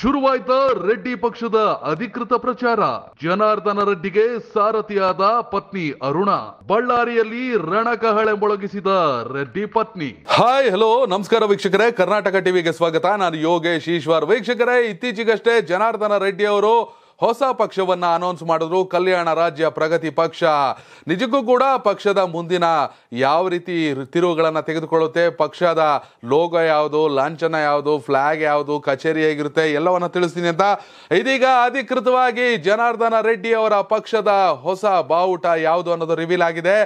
ಶುರುವಾಯ್ತ ರೆಡ್ಡಿ ಪಕ್ಷದ ಅಧಿಕೃತ ಪ್ರಚಾರ ಜನಾರ್ದನ ರೆಡ್ಡಿಗೆ ಸಾರಥಿಯಾದ ಪತ್ನಿ ಅರುಣ ಬಳ್ಳಾರಿಯಲ್ಲಿ ರಣಕಹಳೆ ಮೊಳಗಿಸಿದ ರೆಡ್ಡಿ ಪತ್ನಿ ಹಾಯ್ ಹಲೋ ನಮಸ್ಕಾರ ವೀಕ್ಷಕರೇ ಕರ್ನಾಟಕ ಟಿವಿಗೆ ಸ್ವಾಗತ ನಾನು ಯೋಗೇಶ್ ಈಶ್ವರ್ ವೀಕ್ಷಕರೇ ಇತ್ತೀಚೆಗಷ್ಟೇ ಜನಾರ್ದನ ರೆಡ್ಡಿ ಅವರು ಹೊಸ ಪಕ್ಷವನ್ನು ಅನೌನ್ಸ್ ಮಾಡಿದ್ರು ಕಲ್ಯಾಣ ರಾಜ್ಯ ಪ್ರಗತಿ ಪಕ್ಷ ನಿಜಕ್ಕೂ ಕೂಡ ಪಕ್ಷದ ಮುಂದಿನ ಯಾವ ರೀತಿ ತಿರುವುಗಳನ್ನು ತೆಗೆದುಕೊಳ್ಳುತ್ತೆ ಪಕ್ಷದ ಲೋಗೋ ಯಾವುದು ಲಾಂಛನ ಯಾವುದು ಫ್ಲಾಗ್ ಯಾವುದು ಕಚೇರಿ ಹೇಗಿರುತ್ತೆ ಎಲ್ಲವನ್ನ ತಿಳಿಸ್ತೀನಿ ಅಂತ ಇದೀಗ ಅಧಿಕೃತವಾಗಿ ಜನಾರ್ದನ ರೆಡ್ಡಿ ಅವರ ಪಕ್ಷದ ಹೊಸ ಬಾವುಟ ಯಾವುದು ಅನ್ನೋದು ರಿವೀಲ್ ಆಗಿದೆ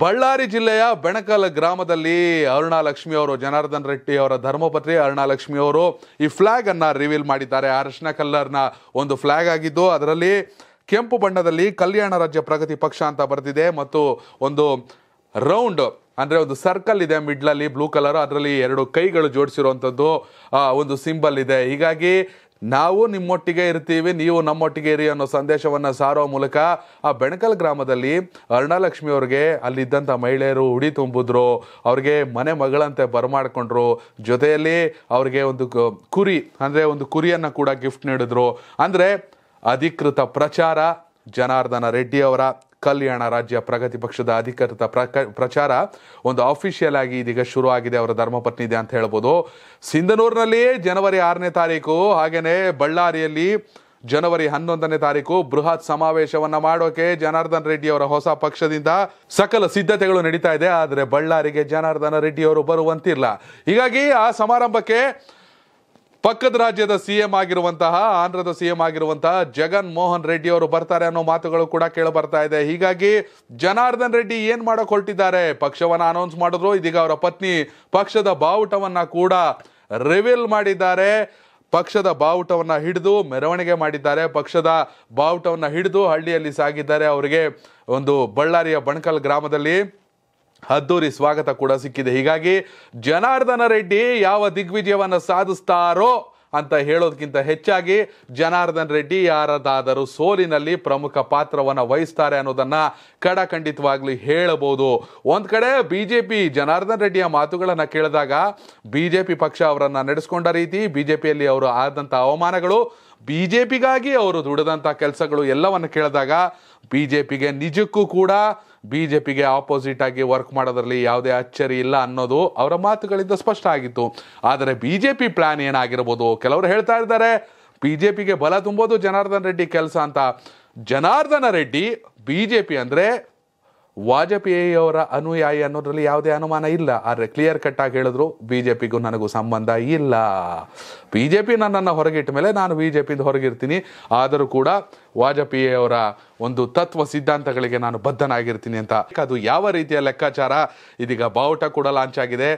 ಬಳ್ಳಾರಿ ಜಿಲ್ಲೆಯ ಬೆಣಕಲ್ ಗ್ರಾಮದಲ್ಲಿ ಅರುಣಾಲಕ್ಷ್ಮಿ ಅವರು ಜನಾರ್ದನ್ ರೆಡ್ಡಿ ಅವರ ಧರ್ಮಪತ್ರಿ ಅರುಣಾಲಕ್ಷ್ಮಿ ಅವರು ಈ ಫ್ಲಾಗ್ ಅನ್ನ ರಿವೀಲ್ ಮಾಡಿದ್ದಾರೆ ಅರಿಶಿನ ಕಲ್ಲರ್ನ ಒಂದು ಫ್ಲಾಗ್ ಆಗಿದ್ದು ಅದರಲ್ಲಿ ಕೆಂಪು ಬಣ್ಣದಲ್ಲಿ ಕಲ್ಯಾಣ ರಾಜ್ಯ ಪ್ರಗತಿ ಪಕ್ಷ ಅಂತ ಬರೆದಿದೆ ಮತ್ತು ಒಂದು ರೌಂಡ್ ಅಂದರೆ ಒಂದು ಸರ್ಕಲ್ ಇದೆ ಮಿಡ್ಲಲ್ಲಿ ಬ್ಲೂ ಕಲರ್ ಅದರಲ್ಲಿ ಎರಡು ಕೈಗಳು ಜೋಡಿಸಿರುವಂಥದ್ದು ಒಂದು ಸಿಂಬಲ್ ಇದೆ ಹೀಗಾಗಿ ನಾವು ನಿಮ್ಮೊಟ್ಟಿಗೆ ಇರ್ತೀವಿ ನೀವು ನಮ್ಮೊಟ್ಟಿಗೆ ಇರಿ ಅನ್ನೋ ಸಂದೇಶವನ್ನು ಸಾರೋ ಮೂಲಕ ಆ ಬೆಣಕಲ್ ಗ್ರಾಮದಲ್ಲಿ ಅರುಣಾಲಕ್ಷ್ಮಿ ಅವ್ರಿಗೆ ಅಲ್ಲಿದ್ದಂಥ ಮಹಿಳೆಯರು ಉಡಿ ತುಂಬಿದ್ರು ಅವ್ರಿಗೆ ಮನೆ ಮಗಳಂತೆ ಬರಮಾಡ್ಕೊಂಡ್ರು ಜೊತೆಯಲ್ಲಿ ಅವ್ರಿಗೆ ಒಂದು ಕುರಿ ಅಂದರೆ ಒಂದು ಕುರಿಯನ್ನು ಕೂಡ ಗಿಫ್ಟ್ ನೀಡಿದ್ರು ಅಂದರೆ ಅಧಿಕೃತ ಪ್ರಚಾರ ಜನಾರ್ದನ ರೆಡ್ಡಿ ಅವರ ಕಲ್ಯಾಣ ರಾಜ್ಯ ಪ್ರಗತಿ ಪಕ್ಷದ ಅಧಿಕೃತ ಪ್ರಚಾರ ಒಂದು ಆಫಿಷಿಯಲ್ ಆಗಿ ಇದೀಗ ಶುರು ಆಗಿದೆ ಅವರ ಧರ್ಮಪತ್ನಿ ಇದೆ ಅಂತ ಹೇಳ್ಬೋದು ಸಿಂಧನೂರಿನಲ್ಲಿ ಜನವರಿ ಆರನೇ ತಾರೀಕು ಹಾಗೇನೆ ಬಳ್ಳಾರಿಯಲ್ಲಿ ಜನವರಿ ಹನ್ನೊಂದನೇ ತಾರೀಕು ಬೃಹತ್ ಸಮಾವೇಶವನ್ನ ಮಾಡೋಕೆ ಜನಾರ್ದನ್ ರೆಡ್ಡಿ ಅವರ ಹೊಸ ಪಕ್ಷದಿಂದ ಸಕಲ ಸಿದ್ಧತೆಗಳು ನಡೀತಾ ಇದೆ ಆದರೆ ಬಳ್ಳಾರಿಗೆ ಜನಾರ್ದನ ರೆಡ್ಡಿ ಅವರು ಬರುವಂತಿಲ್ಲ ಹೀಗಾಗಿ ಆ ಸಮಾರಂಭಕ್ಕೆ ಪಕ್ಕದ ರಾಜ್ಯದ ಸಿ ಎಂ ಆಗಿರುವಂತಹ ಆಂಧ್ರದ ಸಿಎಂ ಆಗಿರುವಂತಹ ಜಗನ್ ಮೋಹನ್ ರೆಡ್ಡಿ ಅವರು ಬರ್ತಾರೆ ಅನ್ನೋ ಮಾತುಗಳು ಕೂಡ ಕೇಳಿ ಬರ್ತಾ ಇದೆ ಹೀಗಾಗಿ ಜನಾರ್ದನ್ ರೆಡ್ಡಿ ಏನ್ ಮಾಡೋಕ್ ಹೊರಟಿದ್ದಾರೆ ಪಕ್ಷವನ್ನ ಅನೌನ್ಸ್ ಮಾಡಿದ್ರು ಇದೀಗ ಅವರ ಪತ್ನಿ ಪಕ್ಷದ ಬಾವುಟವನ್ನ ಕೂಡ ರಿವೀಲ್ ಮಾಡಿದ್ದಾರೆ ಪಕ್ಷದ ಬಾವುಟವನ್ನ ಹಿಡಿದು ಮೆರವಣಿಗೆ ಮಾಡಿದ್ದಾರೆ ಪಕ್ಷದ ಬಾವುಟವನ್ನು ಹಿಡಿದು ಹಳ್ಳಿಯಲ್ಲಿ ಸಾಗಿದ್ದಾರೆ ಅವರಿಗೆ ಒಂದು ಬಳ್ಳಾರಿಯ ಬಣಕಲ್ ಗ್ರಾಮದಲ್ಲಿ ಅದ್ದೂರಿ ಸ್ವಾಗತ ಕೂಡ ಸಿಕ್ಕಿದೆ ಹೀಗಾಗಿ ಜನಾರ್ದನ ರೆಡ್ಡಿ ಯಾವ ದಿಗ್ವಿಜಯವನ್ನು ಸಾಧಿಸ್ತಾರೋ ಅಂತ ಹೇಳೋದಕ್ಕಿಂತ ಹೆಚ್ಚಾಗಿ ಜನಾರ್ದನ್ ರೆಡ್ಡಿ ಯಾರದಾದರೂ ಸೋಲಿನಲ್ಲಿ ಪ್ರಮುಖ ಪಾತ್ರವನ್ನು ವಹಿಸ್ತಾರೆ ಅನ್ನೋದನ್ನ ಕಡಖಂಡಿತವಾಗ್ಲಿ ಹೇಳಬಹುದು ಒಂದು ಕಡೆ ಬಿ ಜೆ ಪಿ ಜನಾರ್ದನ್ ರೆಡ್ಡಿಯ ಮಾತುಗಳನ್ನು ಕೇಳಿದಾಗ ಬಿಜೆಪಿ ಪಕ್ಷ ಅವರನ್ನ ನಡೆಸ್ಕೊಂಡ ರೀತಿ ಬಿಜೆಪಿಯಲ್ಲಿ ಅವರು ಆದಂಥ ಅವಮಾನಗಳು ಬಿ ಜೆ ಪಿಗಾಗಿ ಅವರು ದುಡಿದಂಥ ಕೆಲಸಗಳು ಎಲ್ಲವನ್ನು ಕೇಳಿದಾಗ ಬಿಜೆಪಿಗೆ ನಿಜಕ್ಕೂ ಕೂಡ ಬಿ ಜೆ ಪಿಗೆ ಆಪೋಸಿಟ್ ಆಗಿ ವರ್ಕ್ ಮಾಡೋದ್ರಲ್ಲಿ ಯಾವುದೇ ಅಚ್ಚರಿ ಇಲ್ಲ ಅನ್ನೋದು ಅವರ ಮಾತುಗಳಿಂದ ಸ್ಪಷ್ಟ ಆಗಿತ್ತು ಆದರೆ ಬಿ ಜೆ ಪಿ ಪ್ಲ್ಯಾನ್ ಏನಾಗಿರ್ಬೋದು ಕೆಲವರು ಹೇಳ್ತಾ ಇದ್ದಾರೆ ಬಿ ಜೆ ಪಿಗೆ ಬಲ ತುಂಬೋದು ಜನಾರ್ದನ್ ರೆಡ್ಡಿ ಕೆಲಸ ಅಂತ Janardhana Reddy B J P ಅಂದರೆ ವಾಜಪೇಯಿಯವರ ಅನುಯಾಯಿ ಅನ್ನೋದ್ರಲ್ಲಿ ಯಾವುದೇ ಅನುಮಾನ ಇಲ್ಲ ಆದರೆ ಕ್ಲಿಯರ್ ಕಟ್ ಆಗಿ ಹೇಳಿದ್ರು ಬಿ ಜೆ ಪಿಗೂ ನನಗೂ ಸಂಬಂಧ ಇಲ್ಲ ಬಿ ಜೆ ಪಿ ನನ್ನನ್ನು ಹೊರಗಿಟ್ಟ ಮೇಲೆ ನಾನು ಬಿ ಜೆ ಪಿಯಿಂದ ಹೊರಗಿರ್ತೀನಿ ಆದರೂ ಕೂಡ ವಾಜಪೇಯಿಯವರ ಒಂದು ತತ್ವ ಸಿದ್ಧಾಂತಗಳಿಗೆ ನಾನು ಬದ್ಧನಾಗಿರ್ತೀನಿ ಅಂತ ಅದು ಯಾವ ರೀತಿಯ ಲೆಕ್ಕಾಚಾರ ಇದೀಗ ಬಾವುಟ ಕೂಡ ಲಾಂಚ್ ಆಗಿದೆ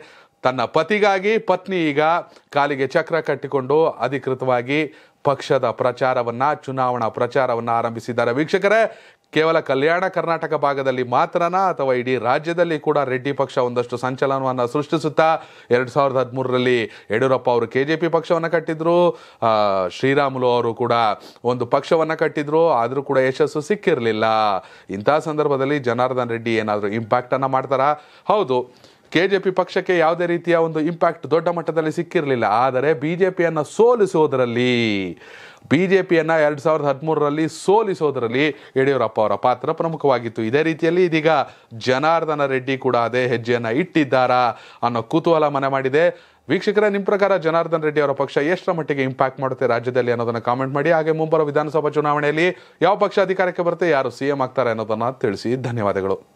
ತನ್ನ ಪತಿಗಾಗಿ ಪತ್ನಿ ಈಗ ಕಾಲಿಗೆ ಚಕ್ರ ಕಟ್ಟಿಕೊಂಡು ಅಧಿಕೃತವಾಗಿ ಪಕ್ಷದ ಪ್ರಚಾರವನ್ನ ಚುನಾವಣಾ ಪ್ರಚಾರವನ್ನ ಆರಂಭಿಸಿದ್ದಾರೆ ವೀಕ್ಷಕರೇ ಕೇವಲ ಕಲ್ಯಾಣ ಕರ್ನಾಟಕ ಭಾಗದಲ್ಲಿ ಮಾತ್ರನಾ ಅಥವಾ ಇಡೀ ರಾಜ್ಯದಲ್ಲಿ ಕೂಡ ರೆಡ್ಡಿ ಪಕ್ಷ ಒಂದಷ್ಟು ಸಂಚಲನವನ್ನು ಸೃಷ್ಟಿಸುತ್ತಾ ಎರಡು ಸಾವಿರದ ಹದಿಮೂರರಲ್ಲಿ ಯಡಿಯೂರಪ್ಪ ಅವರು ಕೆ ಜೆ ಪಿ ಪಕ್ಷವನ್ನು ಕಟ್ಟಿದ್ರು ಶ್ರೀರಾಮುಲು ಅವರು ಕೂಡ ಒಂದು ಪಕ್ಷವನ್ನು ಕಟ್ಟಿದ್ರು ಆದರೂ ಕೂಡ ಯಶಸ್ಸು ಸಿಕ್ಕಿರಲಿಲ್ಲ ಇಂಥ ಸಂದರ್ಭದಲ್ಲಿ ಜನಾರ್ದನ್ ರೆಡ್ಡಿ ಏನಾದರೂ ಇಂಪ್ಯಾಕ್ಟನ್ನು ಮಾಡ್ತಾರಾ ಹೌದು ಕೆ ಜೆ ಪಿ ಪಕ್ಷಕ್ಕೆ ಯಾವುದೇ ರೀತಿಯ ಒಂದು ಇಂಪ್ಯಾಕ್ಟ್ ದೊಡ್ಡ ಮಟ್ಟದಲ್ಲಿ ಸಿಕ್ಕಿರಲಿಲ್ಲ ಆದರೆ ಬಿ ಜೆ ಪಿಯನ್ನು ಸೋಲಿಸುವುದರಲ್ಲಿ ಬಿ ಜೆ ಪಿಯನ್ನು ಎರಡು ಸಾವಿರದ ಹದಿಮೂರರಲ್ಲಿ ಸೋಲಿಸೋದರಲ್ಲಿ ಯಡಿಯೂರಪ್ಪ ಅವರ ಪಾತ್ರ ಪ್ರಮುಖವಾಗಿತ್ತು ಇದೇ ರೀತಿಯಲ್ಲಿ ಇದೀಗ ಜನಾರ್ದನ ರೆಡ್ಡಿ ಕೂಡ ಅದೇ ಹೆಜ್ಜೆಯನ್ನು ಇಟ್ಟಿದ್ದಾರಾ ಅನ್ನೋ ಕುತೂಹಲ ಮನೆ ಮಾಡಿದೆ ವೀಕ್ಷಕರ ನಿಮ್ಮ ಪ್ರಕಾರ ಜನಾರ್ದನ್ ರೆಡ್ಡಿ ಅವರ ಪಕ್ಷ ಎಷ್ಟರ ಮಟ್ಟಿಗೆ ಇಂಪ್ಯಾಕ್ಟ್ ಮಾಡುತ್ತೆ ರಾಜ್ಯದಲ್ಲಿ ಅನ್ನೋದನ್ನು ಕಾಮೆಂಟ್ ಮಾಡಿ ಹಾಗೆ ಮುಂಬರುವ ವಿಧಾನಸಭಾ ಚುನಾವಣೆಯಲ್ಲಿ ಯಾವ ಪಕ್ಷ ಅಧಿಕಾರಕ್ಕೆ ಬರುತ್ತೆ ಯಾರು ಸಿ ಎಂ ಆಗ್ತಾರೆ ಅನ್ನೋದನ್ನು ತಿಳಿಸಿ ಧನ್ಯವಾದಗಳು